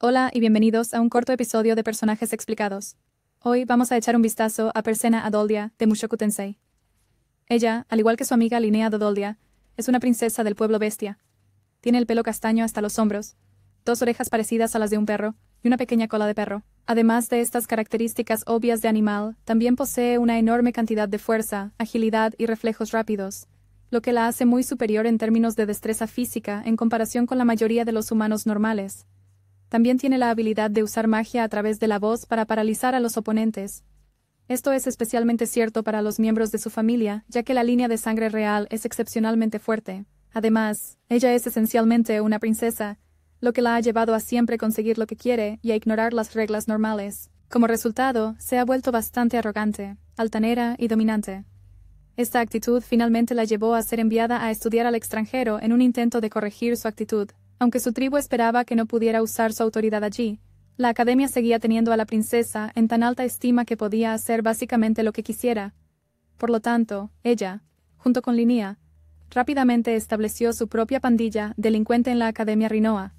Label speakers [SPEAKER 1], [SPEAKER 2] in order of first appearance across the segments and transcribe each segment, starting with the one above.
[SPEAKER 1] Hola y bienvenidos a un corto episodio de Personajes Explicados. Hoy vamos a echar un vistazo a Persena Adoldia de Mushoku Tensei. Ella, al igual que su amiga Linnea Adoldia, es una princesa del pueblo bestia. Tiene el pelo castaño hasta los hombros, dos orejas parecidas a las de un perro y una pequeña cola de perro. Además de estas características obvias de animal, también posee una enorme cantidad de fuerza, agilidad y reflejos rápidos, lo que la hace muy superior en términos de destreza física en comparación con la mayoría de los humanos normales. También tiene la habilidad de usar magia a través de la voz para paralizar a los oponentes. Esto es especialmente cierto para los miembros de su familia, ya que la línea de sangre real es excepcionalmente fuerte. Además, ella es esencialmente una princesa, lo que la ha llevado a siempre conseguir lo que quiere y a ignorar las reglas normales. Como resultado, se ha vuelto bastante arrogante, altanera y dominante. Esta actitud finalmente la llevó a ser enviada a estudiar al extranjero en un intento de corregir su actitud. Aunque su tribu esperaba que no pudiera usar su autoridad allí, la academia seguía teniendo a la princesa en tan alta estima que podía hacer básicamente lo que quisiera. Por lo tanto, ella, junto con Linnea, rápidamente estableció su propia pandilla delincuente en la academia Rinoa,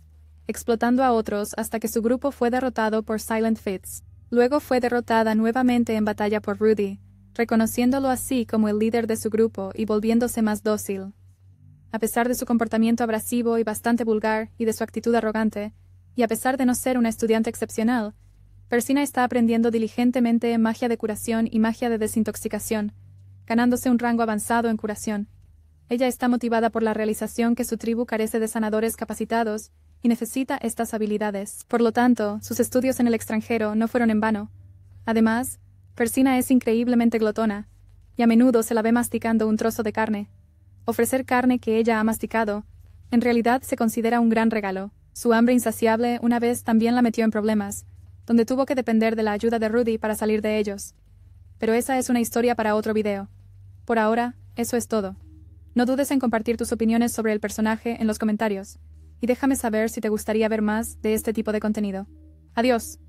[SPEAKER 1] explotando a otros hasta que su grupo fue derrotado por Silent Fitz. Luego fue derrotada nuevamente en batalla por Rudy, reconociéndolo así como el líder de su grupo y volviéndose más dócil. A pesar de su comportamiento abrasivo y bastante vulgar y de su actitud arrogante, y a pesar de no ser una estudiante excepcional, Persina está aprendiendo diligentemente magia de curación y magia de desintoxicación, ganándose un rango avanzado en curación. Ella está motivada por la realización que su tribu carece de sanadores capacitados y necesita estas habilidades. Por lo tanto, sus estudios en el extranjero no fueron en vano. Además, Persina es increíblemente glotona, y a menudo se la ve masticando un trozo de carne, ofrecer carne que ella ha masticado, en realidad se considera un gran regalo. Su hambre insaciable una vez también la metió en problemas, donde tuvo que depender de la ayuda de Rudy para salir de ellos. Pero esa es una historia para otro video. Por ahora, eso es todo. No dudes en compartir tus opiniones sobre el personaje en los comentarios, y déjame saber si te gustaría ver más de este tipo de contenido. Adiós.